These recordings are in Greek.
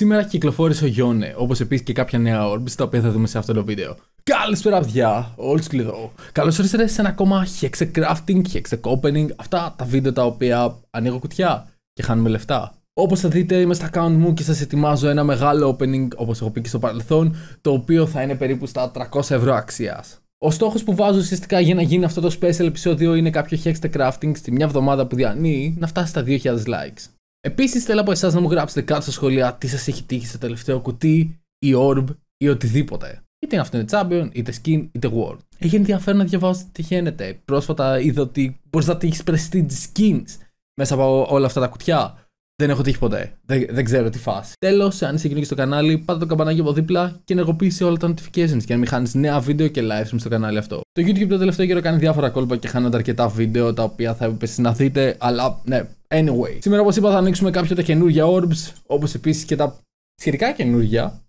Σήμερα κυκλοφόρησε ο Γιώνε, όπως επίσης και κάποια νέα Orbs, τα οποία θα δούμε σε αυτό το βίντεο. Καλησπέρα, παιδιά! Όλοι εδώ. Καλώς ήρθατε σε ένα ακόμα Hexe Crafting, Opening, αυτά τα βίντεο τα οποία ανοίγω κουτιά και χάνουμε λεφτά. Όπως θα δείτε, είμαι στα account μου και σας ετοιμάζω ένα μεγάλο opening, όπως έχω πει και στο παρελθόν, το οποίο θα είναι περίπου στα 300 ευρώ αξίας. Ο στόχος που βάζω ουσιαστικά για να γίνει αυτό το special επεισόδιο είναι κάποιο Hexte Crafting στη μια εβδομάδα που διανύει να φτάσει στα 2000 likes. Επίσης θέλω από εσάς να μου γράψετε κάτω στα σχόλια τι σας έχει τύχει στο τελευταίο κουτί ή orb ή οτιδήποτε. Είτε αυτό είναι champion, είτε skin, είτε world. Έχει ενδιαφέρον να διαβάζω τι χαίνεται, Πρόσφατα είδα ότι μπορείς να τύχεις prestige skins μέσα από όλα αυτά τα κουτιά. Δεν έχω τύχει ποτέ. Δεν, δεν ξέρω τι φάση. Τέλος, αν είσαι καινούργιο στο κανάλι, πάτα το καμπανάκι από δίπλα και ενεργοποιήσει όλα τα notifications για να μην χάνεις νέα βίντεο και live stream στο κανάλι αυτό. Το YouTube το τελευταίο καιρό κάνει διάφορα κόλπα και χάνονται αρκετά βίντεο τα οποία θα έπρεπε να δείτε, αλλά ναι, Anyway, σήμερα όπως είπα θα ανοίξουμε κάποια τα καινούργια orbs, όπως επίσης και τα σχετικά καινούργια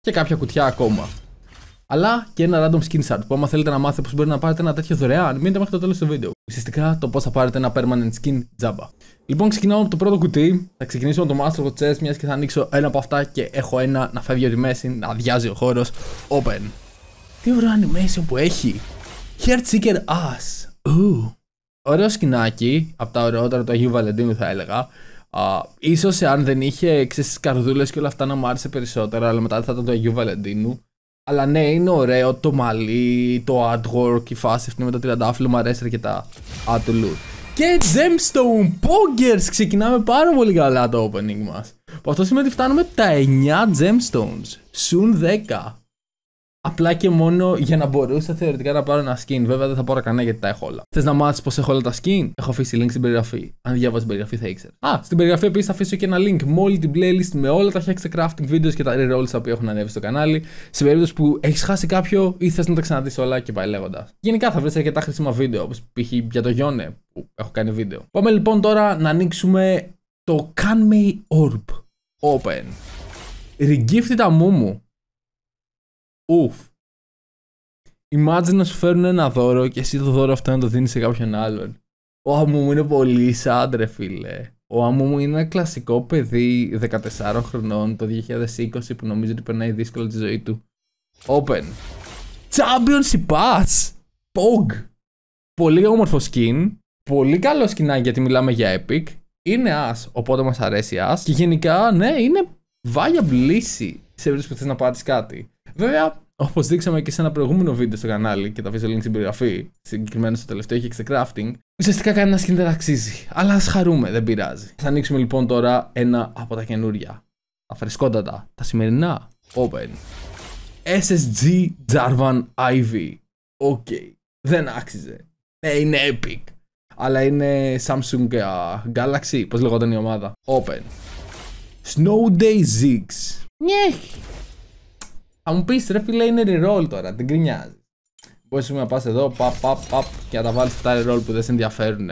και κάποια κουτιά ακόμα. Αλλά και ένα random skin shard που άμα θέλετε να μάθετε πώς μπορείτε να πάρετε ένα τέτοιο δωρεάν, μείνετε μέχρι το τέλος του βίντεο. Ουσιαστικά το πώς θα πάρετε ένα permanent skin τζάμπα. Λοιπόν, ξεκινάω από το πρώτο κουτί. Θα ξεκινήσω με το Master of Chess, μιας και θα ανοίξω ένα από αυτά και έχω ένα να φεύγει από τη μέση, να αδειάζει ο χώρος. Open. Τι ωραίο animation που έχει. Heartseeker Ass. Ooh ωραίο σκηνάκι, από τα ωραιότερα του Αγίου Βαλεντίνου θα έλεγα. Uh, ίσως αν δεν είχε ξέρεις τις καρδούλες και όλα αυτά να μου άρεσε περισσότερα, αλλά μετά θα ήταν το Αγίου Βαλεντίνου αλλά ναι είναι ωραίο το μαλλί, το artwork, η φάση αυτή με το τριαντάφυλλο μου αρέσει αρκετά ατουλού και Gemstone Poggers ξεκινάμε πάρα πολύ καλά το opening μας που αυτό σημαίνει ότι φτάνουμε τα 9 Gemstones, soon 10 Απλά και μόνο για να μπορούσα θεωρητικά να πάρω ένα skin. Βέβαια δεν θα πάρω κανένα γιατί τα έχω όλα. Θες να μάθεις πώς έχω όλα τα skin. Έχω αφήσει link στην περιγραφή. Αν διαβάζει την περιγραφή θα ήξερες. Α, στην περιγραφή επίσης θα αφήσω και ένα link με όλη την playlist με όλα τα Hexte Crafting videos και τα rerolls που έχουν ανέβει στο κανάλι. Σε περίπτωση που έχεις χάσει κάποιο ή θες να τα ξαναδείς όλα και πάει λέγοντας. Γενικά θα βρεις αρκετά χρήσιμα βίντεο όπως π.χ. για το Γιόνε που έχω κάνει βίντεο. Πάμε λοιπόν τώρα να ανοίξουμε το Kanmei Orb Open. Regifted μου Ουφ. Imagine να σου φέρουν ένα δώρο και εσύ το δώρο αυτό να το δίνεις σε κάποιον άλλον. Ο άμμο μου είναι πολύ σαντρε φίλε. Ο άμμο μου είναι ένα κλασικό παιδί 14 χρονών το 2020 που νομίζει ότι περνάει δύσκολα τη ζωή του. Open. Championship Pass. Pog. Πολύ όμορφο skin. Πολύ καλό σκηνάκι γιατί μιλάμε για Epic. Είναι as, οπότε μας αρέσει as. Και γενικά, ναι, είναι viable λύση σε περίπτωση που θες να πάρεις κάτι. Βέβαια, όπως δείξαμε και σε ένα προηγούμενο βίντεο στο κανάλι και τα αφήσω link στην περιγραφή, συγκεκριμένα στο τελευταίο έχει crafting, ουσιαστικά κανένα skin δεν αξίζει. Αλλά ας χαρούμε, δεν πειράζει. Θα ανοίξουμε λοιπόν τώρα ένα από τα καινούρια. Τα φρεσκότατα, τα σημερινά. Open. SSG Jarvan IV. Οκ. Okay. Δεν άξιζε. Ναι, είναι epic. Αλλά είναι Samsung ε, Galaxy, πώς λεγόταν η ομάδα. Open. Snow Day Ziggs. Ναι. Θα μου πεις ρε φίλε είναι reroll τώρα, την κρινιάζει. Μπορείς να πας εδώ, παπ, παπ, παπ και να τα βάλεις τα reroll που δεν σε ενδιαφέρουν.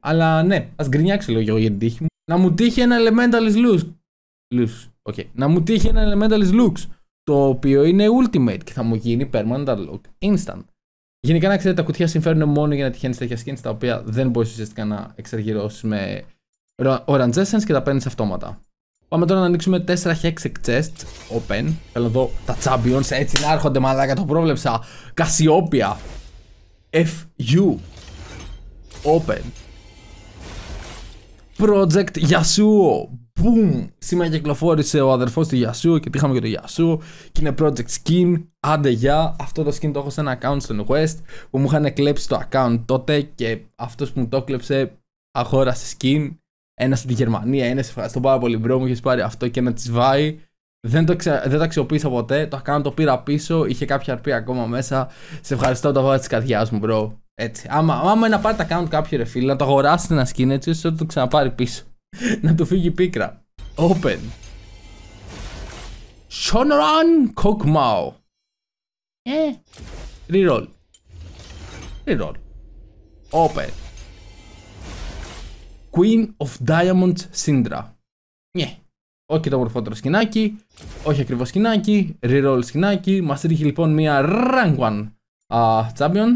Αλλά ναι, ας γκρινιάξει λίγο για την τύχη μου. Να μου τύχει ένα Elementalist Lux. Lux, οκ. Να μου τύχει ένα Elementalist Lux. Το οποίο είναι ultimate και θα μου γίνει permanent unlock instant. Γενικά να ξέρετε, τα κουτιά συμφέρουν μόνο για να τυχαίνεις τέτοια skins τα οποία δεν μπορείς ουσιαστικά να εξαργυρώσεις με Orange Essence και τα παίρνεις αυτόματα. Πάμε τώρα να ανοίξουμε 4 Hexic Chest Open. Θέλω να δω τα Champions έτσι να έρχονται μαλάκα το πρόβλεψα. Κασιόπια. FU. Open. Project Yasuo. Boom. Σήμερα κυκλοφόρησε ο αδερφός του Yasuo και είχαμε και το Yasuo. Και είναι Project Skin. Άντε για Αυτό το skin το έχω σε ένα account στον West που μου είχαν κλέψει το account τότε και αυτός που μου το κλέψε αγόρασε skin ένα στην Γερμανία, ένα ευχαριστώ πάρα πολύ. Μπρο μου είχες πάρει αυτό και να τη βάει. Δεν το, ξε... το αξιοποίησα ποτέ. Το κάνω, το πήρα πίσω. Είχε κάποια αρπή ακόμα μέσα. Σε ευχαριστώ το βάλα της καρδιάς μου, μπρο. Έτσι. Άμα, άμα είναι να πάρει τα account κάποιο ρε να το αγοράσει ένα skin έτσι ώστε να το ξαναπάρει πίσω. να του φύγει πίκρα. Open. Shonoran Kokmao. Ε. Reroll. Reroll. Open. Queen of Diamonds Syndra. Ναι. Όχι το μορφότερο σκηνάκι, όχι ακριβώς σκηνάκι, reroll σκηνάκι. Μας ρίχνει λοιπόν μια rank 1 uh, champion.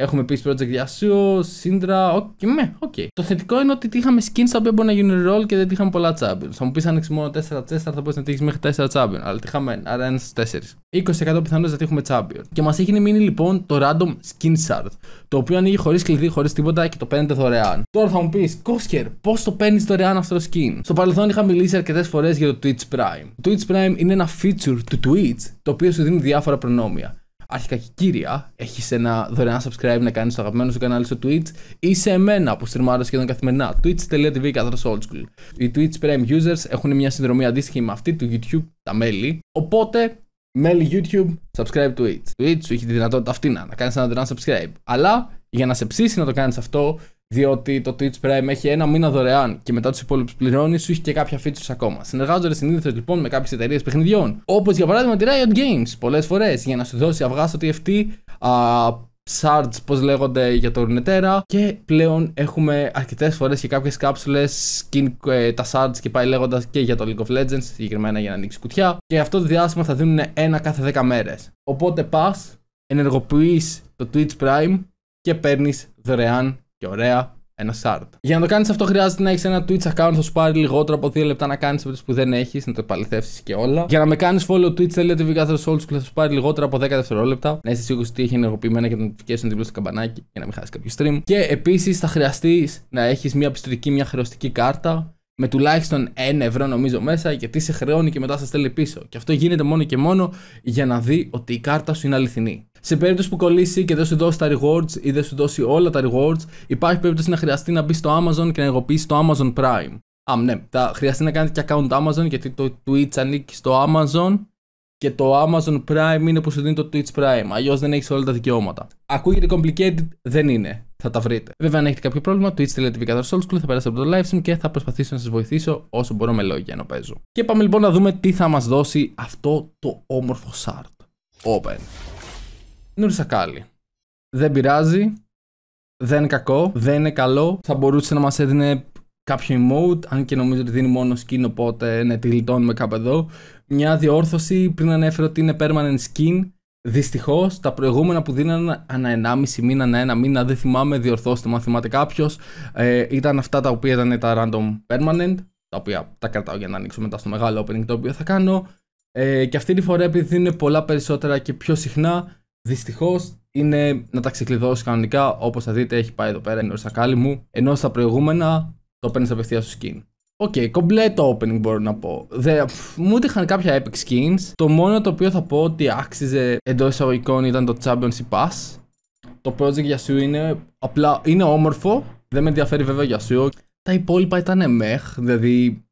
Έχουμε επίση project Yasuo, Syndra, οκ. Okay, ναι, okay. Το θετικό είναι ότι είχαμε skins τα οποία μπορεί να γίνουν roll και δεν είχαμε πολλά τσάμπιν. Θα μου πεις αν έχεις μόνο 4 τσέσσερα, θα μπορούσε να τύχεις μέχρι 4 τσάμπιν. Αλλά είχαμε ένα, άρα ένα 4. 20% πιθανότητα να τύχουμε τσάμπιν. Και μας έχει μείνει λοιπόν το random skin shard. Το οποίο ανοίγει χωρίς κλειδί, χωρίς τίποτα και το παίρνετε δωρεάν. Τώρα θα μου πεις, Κόσκερ, πώς το παίρνεις δωρεάν αυτό το skin. Στο παρελθόν είχα μιλήσει αρκετές φορές για το Twitch Prime. Το Twitch Prime είναι ένα feature του Twitch το οποίο σου δίνει διάφορα προνόμια αρχικά και κύρια, έχεις ένα δωρεάν subscribe να κάνεις στο αγαπημένο σου κανάλι στο Twitch ή σε εμένα που και σχεδόν καθημερινά. Twitch.tv καθώ old school. Οι Twitch Prime users έχουν μια συνδρομή αντίστοιχη με αυτή του YouTube, τα μέλη. Οπότε, μέλη YouTube, subscribe Twitch. Twitch σου έχει τη δυνατότητα αυτή να, να κάνεις ένα δωρεάν subscribe. Αλλά για να σε ψήσει να το κάνεις αυτό, διότι το Twitch Prime έχει ένα μήνα δωρεάν και μετά τους υπόλοιπους πληρώνεις, σου έχει και κάποια features ακόμα. Συνεργάζονται συνήθως λοιπόν με κάποιες εταιρείες παιχνιδιών, όπως για παράδειγμα τη Riot Games, πολλές φορές για να σου δώσει αυγά στο TFT, α, Shards, πώς λέγονται για το Runeterra. Και πλέον έχουμε αρκετές φορές και κάποιες κάψουλες skin, ε, τα Shards και πάει λέγοντας και για το League of Legends, συγκεκριμένα για να ανοίξει κουτιά. Και αυτό το διάστημα θα δίνουν ένα κάθε 10 μέρες. Οπότε πας, ενεργοποιείς το Twitch Prime και παίρνεις δωρεάν και ωραία ένα σαρτ. Για να το κάνεις αυτό, χρειάζεται να έχεις ένα Twitch account. Θα σου πάρει λιγότερο από 2 λεπτά να κάνεις από που δεν έχεις, να το επαληθεύσεις και όλα. Για να με κάνεις follow twitch.tv κάθε old school θα σου πάρει λιγότερο από 10 δευτερόλεπτα. Να είσαι σίγουρος ότι έχει ενεργοποιημένα και το να τυπλώσει το καμπανάκι και να μην χάσεις κάποιο stream. Και επίσης θα χρειαστείς να έχεις μια πιστοτική, μια χρεωστική κάρτα με τουλάχιστον 1 ευρώ νομίζω μέσα γιατί σε χρεώνει και μετά σε στέλνει πίσω. Και αυτό γίνεται μόνο και μόνο για να δει ότι η κάρτα σου είναι αληθινή. Σε περίπτωση που κολλήσει και δεν σου δώσει τα rewards ή δεν σου δώσει όλα τα rewards, υπάρχει περίπτωση να χρειαστεί να μπει στο Amazon και να εγωποιήσει το Amazon Prime. Α, ναι, θα χρειαστεί να κάνετε και account Amazon γιατί το Twitch ανήκει στο Amazon και το Amazon Prime είναι που σου δίνει το Twitch Prime. Αλλιώς δεν έχεις όλα τα δικαιώματα. Ακούγεται complicated, δεν είναι. Θα τα βρείτε. Βέβαια, αν έχετε κάποιο πρόβλημα, twitch.tv κατά θα περάσετε από το live stream και θα προσπαθήσω να σας βοηθήσω όσο μπορώ με λόγια να παίζω. Και πάμε λοιπόν να δούμε τι θα μας δώσει αυτό το όμορφο Shard. Open. Νούρι Σακάλι. Δεν πειράζει. Δεν είναι κακό. Δεν είναι καλό. Θα μπορούσε να μας έδινε κάποιο emote, αν και νομίζω ότι δίνει μόνο skin, οπότε ναι, τη γλιτώνουμε κάπου εδώ. Μια διόρθωση, πριν ανέφερα ότι είναι permanent skin. Δυστυχώς, τα προηγούμενα που δίνανε ανά 1,5 μήνα, ανά ένα μήνα, δεν θυμάμαι, διορθώστε μου αν κάποιος, ε, ήταν αυτά τα οποία ήταν τα random permanent, τα οποία τα κρατάω για να ανοίξω μετά στο μεγάλο opening το οποίο θα κάνω. Ε, και αυτή τη φορά επειδή είναι πολλά περισσότερα και πιο συχνά, δυστυχώς είναι να τα ξεκλειδώσω κανονικά. Όπως θα δείτε, έχει πάει εδώ πέρα η νορσακάλι μου. Ενώ στα προηγούμενα το παίρνεις απευθείας στο skin. Οκ, okay, το opening μπορώ να πω. Δε, μου είχαν κάποια epic skins. Το μόνο το οποίο θα πω ότι άξιζε εντός εισαγωγικών ήταν το Championship Pass. Το project για σου είναι απλά είναι όμορφο. Δεν με ενδιαφέρει βέβαια για σου. Τα υπόλοιπα ήταν μεχ, δηλαδή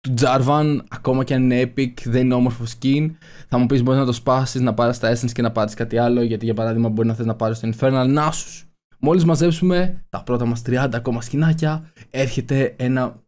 του Jarvan, ακόμα και αν είναι epic, δεν είναι όμορφο skin. Θα μου πεις μπορείς να το σπάσεις, να πάρεις τα Essence και να πάρεις κάτι άλλο. Γιατί για παράδειγμα μπορεί να θες να πάρεις το Infernal Nasus Μόλις μαζέψουμε τα πρώτα μας 30 ακόμα σκηνάκια, έρχεται ένα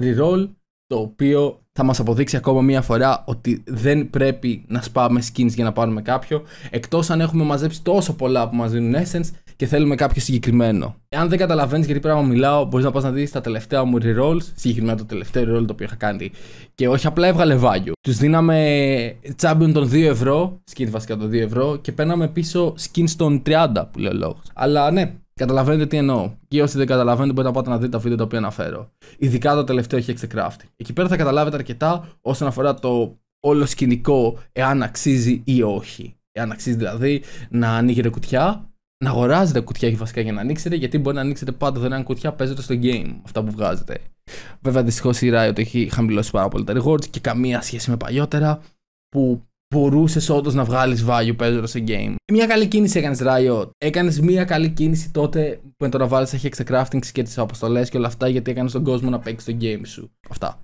re-roll το οποίο θα μας αποδείξει ακόμα μία φορά ότι δεν πρέπει να σπάμε skins για να πάρουμε κάποιο εκτός αν έχουμε μαζέψει τόσο πολλά που μας δίνουν essence και θέλουμε κάποιο συγκεκριμένο. Εάν δεν καταλαβαίνεις γιατί πράγμα μιλάω, μπορείς να πας να δεις τα τελευταία μου rerolls, συγκεκριμένα το τελευταίο reroll το οποίο είχα κάνει. Και όχι απλά έβγαλε value. Τους δίναμε champion των 2 ευρώ, skin βασικά των 2 ευρώ, και παίρναμε πίσω skins των 30 που λέω λόγος. Αλλά ναι, Καταλαβαίνετε τι εννοώ. Και όσοι δεν καταλαβαίνετε, μπορείτε να πάτε να δείτε τα βίντεο τα οποία αναφέρω. Ειδικά το τελευταίο έχει εξεκράφτη. Εκεί πέρα θα καταλάβετε αρκετά όσον αφορά το όλο σκηνικό, εάν αξίζει ή όχι. Εάν αξίζει δηλαδή να ανοίγετε κουτιά, να αγοράζετε κουτιά και βασικά για να ανοίξετε, γιατί μπορεί να ανοίξετε πάντα δωρεάν δηλαδή, κουτιά παίζοντα στο game, αυτά που βγάζετε. Βέβαια, δυστυχώς η Riot έχει χαμηλώσει πάρα πολύ τα rewards και καμία σχέση με παλιότερα, που μπορούσες όντως να βγάλεις value παίζοντα σε game. Μια καλή κίνηση έκανες Riot. Έκανες μια καλή κίνηση τότε που με το να βάλεις σε εξεκράφτινγκ και τις αποστολές και όλα αυτά γιατί έκανες τον κόσμο να παίξει το game σου. Αυτά.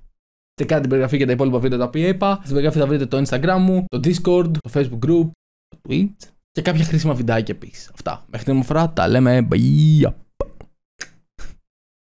Σε κάτι την περιγραφή για τα υπόλοιπα βίντεο τα οποία είπα. Στην περιγραφή θα βρείτε το Instagram μου, το Discord, το Facebook group, το Twitch και κάποια χρήσιμα βιντεάκια επίσης. Αυτά. Μέχρι την φορά τα λέμε. Bye.